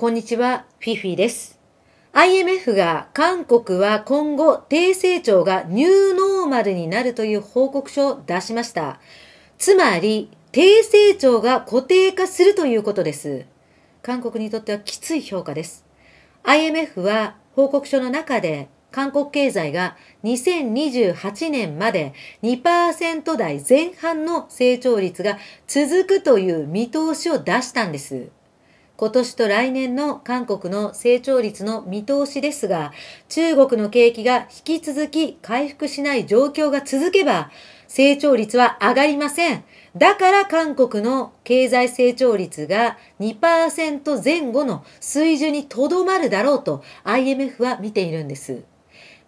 こんにちは、フィフィです。IMF が韓国は今後低成長がニューノーマルになるという報告書を出しました。つまり、低成長が固定化するということです。韓国にとってはきつい評価です。IMF は報告書の中で韓国経済が2028年まで2%台前半の成長率が続くという見通しを出したんです。今年と来年の韓国の成長率の見通しですが、中国の景気が引き続き回復しない状況が続けば、成長率は上がりません。だから韓国の経済成長率が2%前後の水準にとどまるだろうと IMF は見ているんです。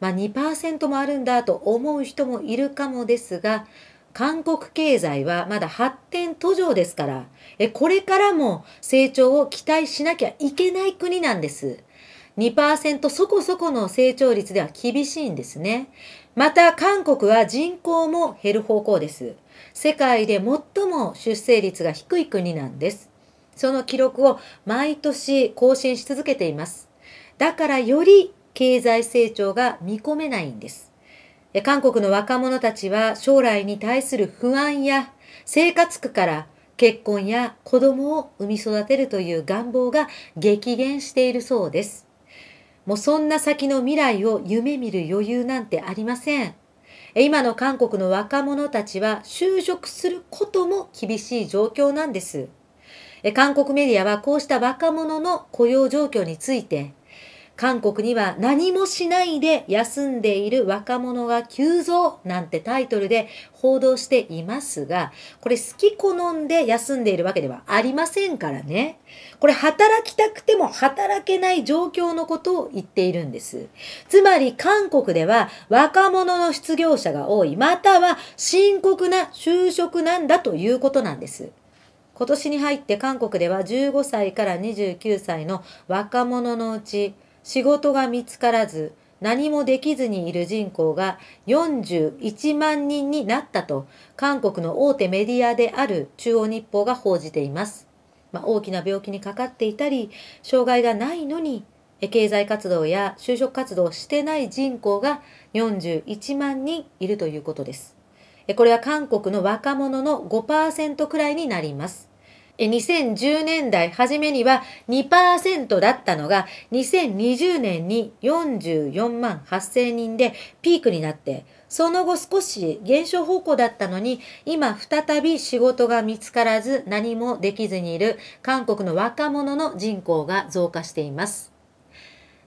まあ、2%もあるんだと思う人もいるかもですが、韓国経済はまだ発展途上ですから、えこれからも成長を期待しなきゃいけない国なんです。2%そこそこの成長率では厳しいんですね。また韓国は人口も減る方向です。世界で最も出生率が低い国なんです。その記録を毎年更新し続けています。だからより経済成長が見込めないんです。韓国の若者たちは将来に対する不安や生活苦から結婚や子供を産み育てるという願望が激減しているそうです。もうそんな先の未来を夢見る余裕なんてありません。今の韓国の若者たちは就職することも厳しい状況なんです。韓国メディアはこうした若者の雇用状況について、韓国には何もしないで休んでいる若者が急増なんてタイトルで報道していますが、これ好き好んで休んでいるわけではありませんからね。これ働きたくても働けない状況のことを言っているんです。つまり韓国では若者の失業者が多い、または深刻な就職なんだということなんです。今年に入って韓国では15歳から29歳の若者のうち仕事が見つからず、何もできずにいる人口が41万人になったと、韓国の大手メディアである中央日報が報じています。まあ、大きな病気にかかっていたり、障害がないのに、経済活動や就職活動をしてない人口が41万人いるということです。これは韓国の若者の5%くらいになります。2010年代初めには2%だったのが、2020年に44万8000人でピークになって、その後少し減少方向だったのに、今再び仕事が見つからず何もできずにいる韓国の若者の人口が増加しています。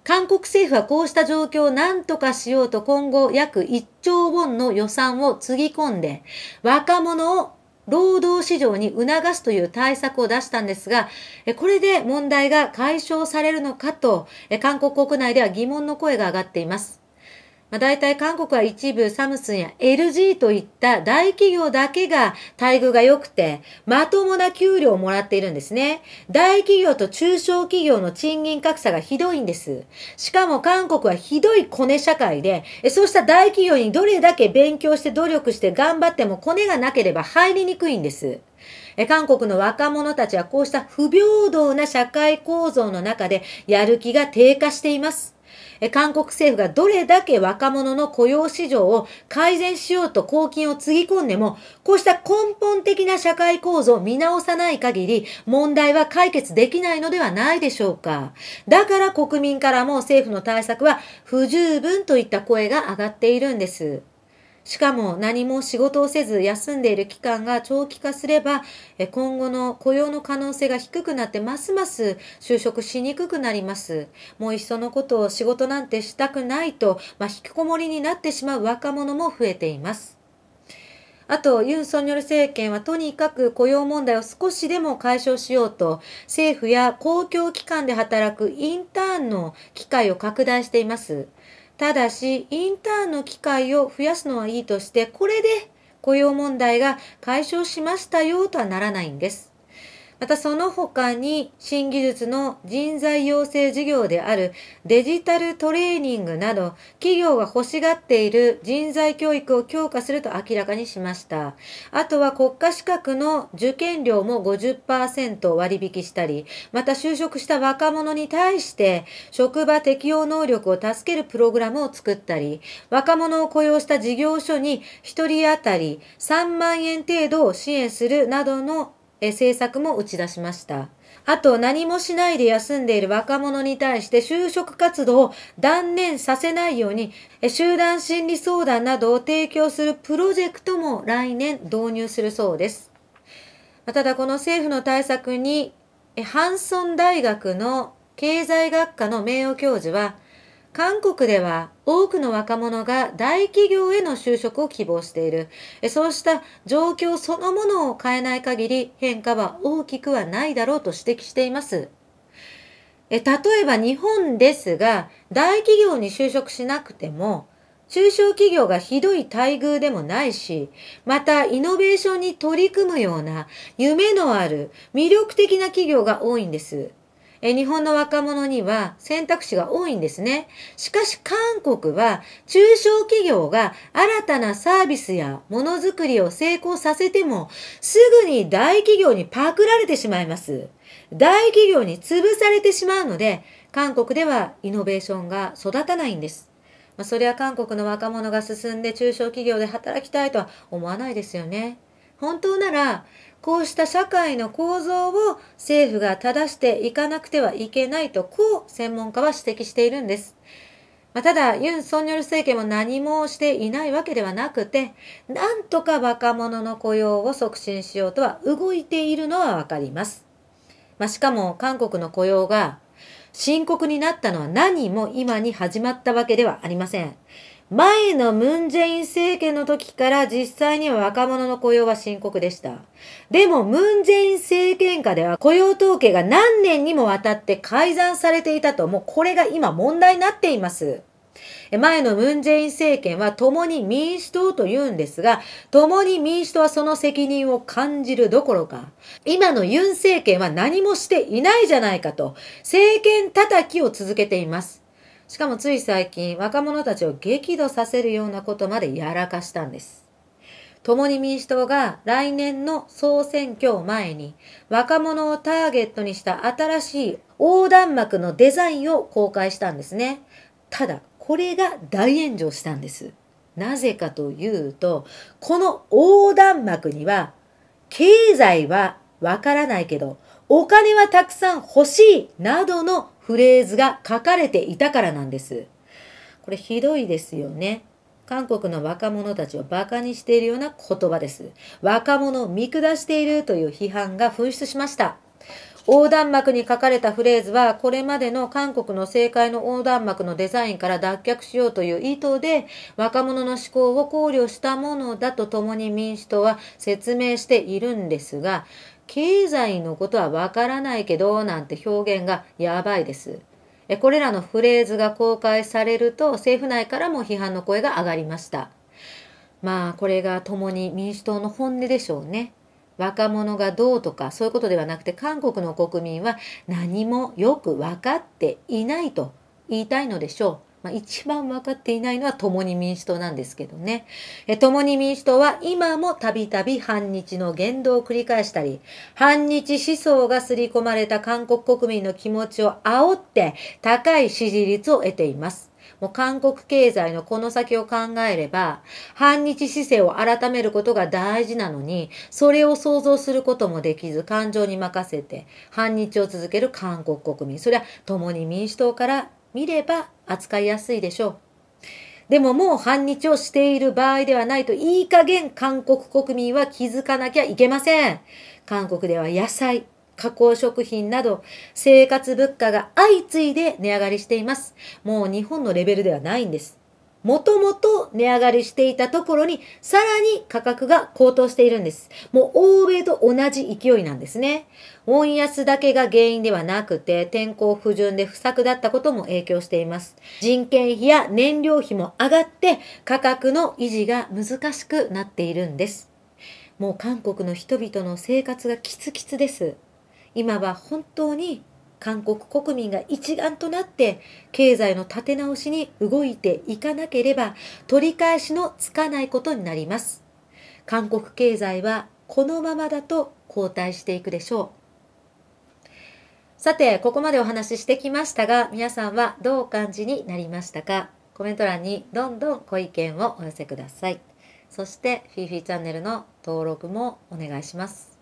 韓国政府はこうした状況を何とかしようと今後約1兆ウォンの予算をつぎ込んで、若者を労働市場に促すという対策を出したんですが、これで問題が解消されるのかと、韓国国内では疑問の声が上がっています。まあ、大体韓国は一部サムスンや LG といった大企業だけが待遇が良くて、まともな給料をもらっているんですね。大企業と中小企業の賃金格差がひどいんです。しかも韓国はひどいコネ社会で、そうした大企業にどれだけ勉強して努力して頑張ってもコネがなければ入りにくいんです。韓国の若者たちはこうした不平等な社会構造の中でやる気が低下しています。え韓国政府がどれだけ若者の雇用市場を改善しようと公金をつぎ込んでも、こうした根本的な社会構造を見直さない限り、問題は解決できないのではないでしょうか。だから国民からも政府の対策は不十分といった声が上がっているんです。しかも何も仕事をせず休んでいる期間が長期化すれば、今後の雇用の可能性が低くなってますます就職しにくくなります。もういっそのことを仕事なんてしたくないと、まあ、引きこもりになってしまう若者も増えています。あと、ユン・ソンニョル政権はとにかく雇用問題を少しでも解消しようと、政府や公共機関で働くインターンの機会を拡大しています。ただし、インターンの機会を増やすのはいいとして、これで雇用問題が解消しましたよとはならないんです。またその他に新技術の人材養成事業であるデジタルトレーニングなど企業が欲しがっている人材教育を強化すると明らかにしました。あとは国家資格の受験料も50%割引したり、また就職した若者に対して職場適応能力を助けるプログラムを作ったり、若者を雇用した事業所に1人当たり3万円程度を支援するなどのえ政策も打ち出しました。あと、何もしないで休んでいる若者に対して就職活動を断念させないように、集団心理相談などを提供するプロジェクトも来年導入するそうです。ただ、この政府の対策に、ハンソン大学の経済学科の名誉教授は、韓国では多くの若者が大企業への就職を希望している。そうした状況そのものを変えない限り変化は大きくはないだろうと指摘しています。例えば日本ですが、大企業に就職しなくても、中小企業がひどい待遇でもないし、またイノベーションに取り組むような夢のある魅力的な企業が多いんです。え日本の若者には選択肢が多いんですね。しかし韓国は中小企業が新たなサービスやものづくりを成功させてもすぐに大企業にパクられてしまいます。大企業に潰されてしまうので韓国ではイノベーションが育たないんです。まあ、それは韓国の若者が進んで中小企業で働きたいとは思わないですよね。本当ならこうした社会の構造を政府が正していかなくてはいけないと、こう専門家は指摘しているんです。まあ、ただ、ユン・ソンニョル政権も何もしていないわけではなくて、なんとか若者の雇用を促進しようとは動いているのはわかります。まあ、しかも、韓国の雇用が深刻になったのは何も今に始まったわけではありません。前のムン・ジェイン政権の時から実際には若者の雇用は深刻でした。でも、ムン・ジェイン政権下では雇用統計が何年にもわたって改ざんされていたと、もうこれが今問題になっています。前のムン・ジェイン政権は共に民主党と言うんですが、共に民主党はその責任を感じるどころか、今のユン政権は何もしていないじゃないかと、政権叩きを続けています。しかもつい最近、若者たちを激怒させるようなことまでやらかしたんです。共に民主党が来年の総選挙を前に、若者をターゲットにした新しい横断幕のデザインを公開したんですね。ただ、これが大炎上したんです。なぜかというと、この横断幕には、経済はわからないけど、お金はたくさん欲しいなどのフレーズが書かれていたからなんです。これひどいですよね。韓国の若者たちを馬鹿にしているような言葉です。若者を見下しているという批判が噴出しました。横断幕に書かれたフレーズは、これまでの韓国の政界の横断幕のデザインから脱却しようという意図で、若者の思考を考慮したものだとともに民主党は説明しているんですが、経済のことはわからないけど、なんて表現がやばいです。これらのフレーズが公開されると、政府内からも批判の声が上がりました。まあ、これが共に民主党の本音でしょうね。若者がどうとかそういうことではなくて韓国の国民は何もよく分かっていないと言いたいのでしょう。まあ、一番分かっていないのは共に民主党なんですけどね。え共に民主党は今もたびたび反日の言動を繰り返したり、反日思想が刷り込まれた韓国国民の気持ちを煽って高い支持率を得ています。もう韓国経済のこの先を考えれば、反日姿勢を改めることが大事なのに、それを想像することもできず、感情に任せて、反日を続ける韓国国民。それは共に民主党から見れば扱いやすいでしょう。でももう反日をしている場合ではないと、いい加減韓国国民は気づかなきゃいけません。韓国では野菜、加工食品など生活物価が相次いで値上がりしています。もう日本のレベルではないんです。もともと値上がりしていたところに、さらに価格が高騰しているんです。もう欧米と同じ勢いなんですね。温安だけが原因ではなくて、天候不順で不作だったことも影響しています。人件費や燃料費も上がって、価格の維持が難しくなっているんです。もう韓国の人々の生活がキツキツです。今は本当に韓国国民が一丸となって経済の立て直しに動いていかなければ取り返しのつかないことになります。韓国経済はこのままだと後退していくでしょう。さて、ここまでお話ししてきましたが、皆さんはどうお感じになりましたかコメント欄にどんどんご意見をお寄せください。そして、フィーフィーチャンネルの登録もお願いします。